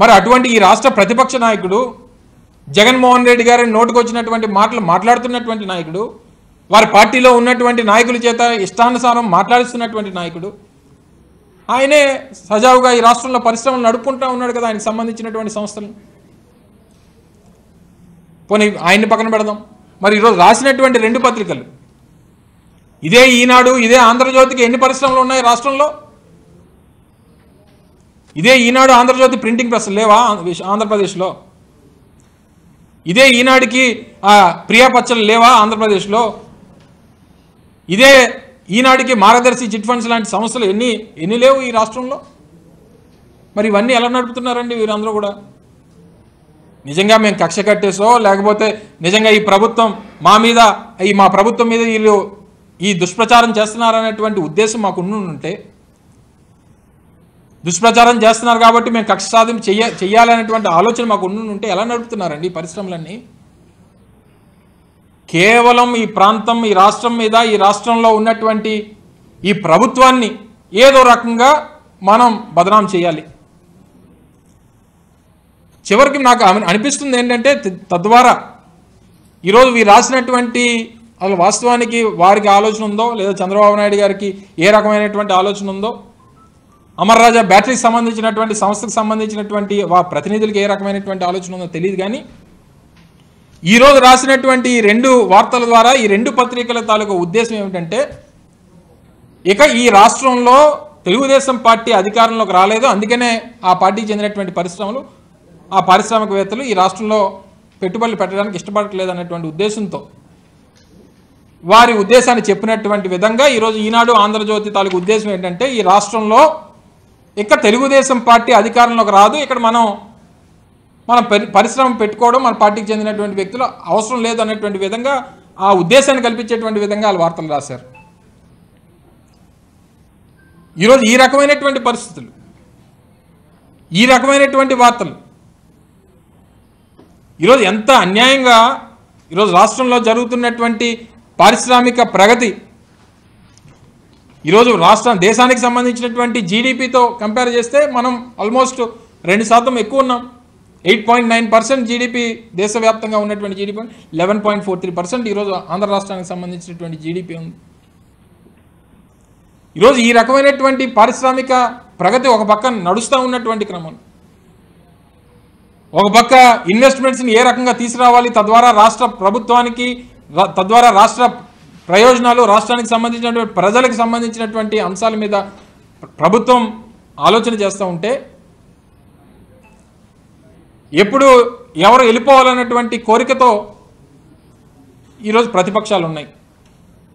మరి అటువంటి ఈ రాష్ట్ర ప్రతిపక్ష నాయకుడు జగన్మోహన్ రెడ్డి గారి నోటుకొచ్చినటువంటి మాటలు మాట్లాడుతున్నటువంటి నాయకుడు వారి పార్టీలో ఉన్నటువంటి నాయకుల చేత ఇష్టానుసారం మాట్లాడుతున్నటువంటి నాయకుడు ఆయనే సజావుగా ఈ రాష్ట్రంలో పరిశ్రమలు నడుపుకుంటూ ఉన్నాడు కదా ఆయనకు సంబంధించినటువంటి సంస్థలు పోనీ ఆయన్ని పక్కన పెడదాం మరి ఈరోజు రాసినటువంటి రెండు పత్రికలు ఇదే ఈనాడు ఇదే ఆంధ్రజ్యోతికి ఎన్ని పరిశ్రమలు ఉన్నాయి రాష్ట్రంలో ఇదే ఈనాడు ఆంధ్రజ్యోతి ప్రింటింగ్ ప్రెస్ లేవా ఆంధ్రప్రదేశ్లో ఇదే ఈనాడికి ప్రియాపచ్చలు లేవా ఆంధ్రప్రదేశ్లో ఇదే ఈనాటికి మార్గదర్శి చిట్ ఫండ్స్ లాంటి సంస్థలు ఎన్ని ఎన్ని లేవు ఈ రాష్ట్రంలో మరి ఇవన్నీ ఎలా నడుపుతున్నారండి వీరందరూ కూడా నిజంగా మేము కక్ష కట్టేసో లేకపోతే నిజంగా ఈ ప్రభుత్వం మా మీద ఈ మా ప్రభుత్వం మీద వీళ్ళు ఈ దుష్ప్రచారం చేస్తున్నారనేటువంటి ఉద్దేశం మాకు ఉండుంటే దుష్ప్రచారం చేస్తున్నారు కాబట్టి మేము కక్ష సాధన చెయ్య చెయ్యాలనేటువంటి ఆలోచన మాకు ఉంటే ఎలా నడుపుతున్నారండి పరిశ్రమలన్నీ కేవలం ఈ ప్రాంతం ఈ రాష్ట్రం మీద ఈ రాష్ట్రంలో ఉన్నటువంటి ఈ ప్రభుత్వాన్ని ఏదో రకంగా మనం బదనాం చేయాలి చివరికి నాకు అనిపిస్తుంది ఏంటంటే తద్వారా ఈరోజు వీరు రాసినటువంటి అసలు వాస్తవానికి వారికి ఆలోచన ఉందో లేదా చంద్రబాబు నాయుడు గారికి ఏ రకమైనటువంటి ఆలోచన ఉందో అమర్ రాజా బ్యాటరీకి సంబంధించినటువంటి సంస్థకు సంబంధించినటువంటి వా ప్రతినిధులకు ఏ రకమైనటువంటి ఆలోచన ఉందో తెలియదు కానీ ఈరోజు రాసినటువంటి ఈ రెండు వార్తల ద్వారా ఈ రెండు పత్రికల తాలూకు ఉద్దేశం ఏమిటంటే ఇక ఈ రాష్ట్రంలో తెలుగుదేశం పార్టీ అధికారంలోకి రాలేదు అందుకనే ఆ పార్టీకి చెందినటువంటి పరిశ్రమలు ఆ పారిశ్రామికవేత్తలు ఈ రాష్ట్రంలో పెట్టుబడులు పెట్టడానికి ఇష్టపడట్లేదు అన్నటువంటి ఉద్దేశంతో వారి ఉద్దేశాన్ని చెప్పినటువంటి విధంగా ఈరోజు ఈనాడు ఆంధ్రజ్యోతి తాలూకు ఉద్దేశం ఏంటంటే ఈ రాష్ట్రంలో ఇక తెలుగుదేశం పార్టీ అధికారంలోకి రాదు ఇక్కడ మనం మనం పరిశ్రమ పెట్టుకోవడం మన పార్టీకి చెందినటువంటి వ్యక్తులు అవసరం లేదు అనేటువంటి విధంగా ఆ ఉద్దేశాన్ని కల్పించేటువంటి విధంగా వాళ్ళు వార్తలు రాశారు ఈరోజు ఈ రకమైనటువంటి పరిస్థితులు ఈ రకమైనటువంటి వార్తలు ఈరోజు ఎంత అన్యాయంగా ఈరోజు రాష్ట్రంలో జరుగుతున్నటువంటి పారిశ్రామిక ప్రగతి ఈరోజు రాష్ట్రం దేశానికి సంబంధించినటువంటి జీడిపితో కంపేర్ చేస్తే మనం ఆల్మోస్ట్ రెండు శాతం ఎక్కువ ఉన్నాం eight point nine percent GDP దేశవ్యాప్తంగా ఉన్నటువంటి GDP eleven point four three percent ఈరోజు ఆంధ్ర రాష్ట్రానికి సంబంధించినటువంటి జీడిపి ఉంది ఈరోజు ఈ రకమైనటువంటి పారిశ్రామిక ప్రగతి ఒక పక్క నడుస్తూ ఉన్నటువంటి క్రమం ఒక పక్క ఇన్వెస్ట్మెంట్స్ని ఏ రకంగా తీసుకురావాలి తద్వారా రాష్ట్ర ప్రభుత్వానికి తద్వారా రాష్ట్ర ప్రయోజనాలు రాష్ట్రానికి సంబంధించినటువంటి ప్రజలకు సంబంధించినటువంటి అంశాల మీద ప్రభుత్వం ఆలోచన చేస్తూ ఉంటే ఎప్పుడు ఎవరు వెళ్ళిపోవాలన్నటువంటి కోరికతో ఈరోజు ప్రతిపక్షాలు ఉన్నాయి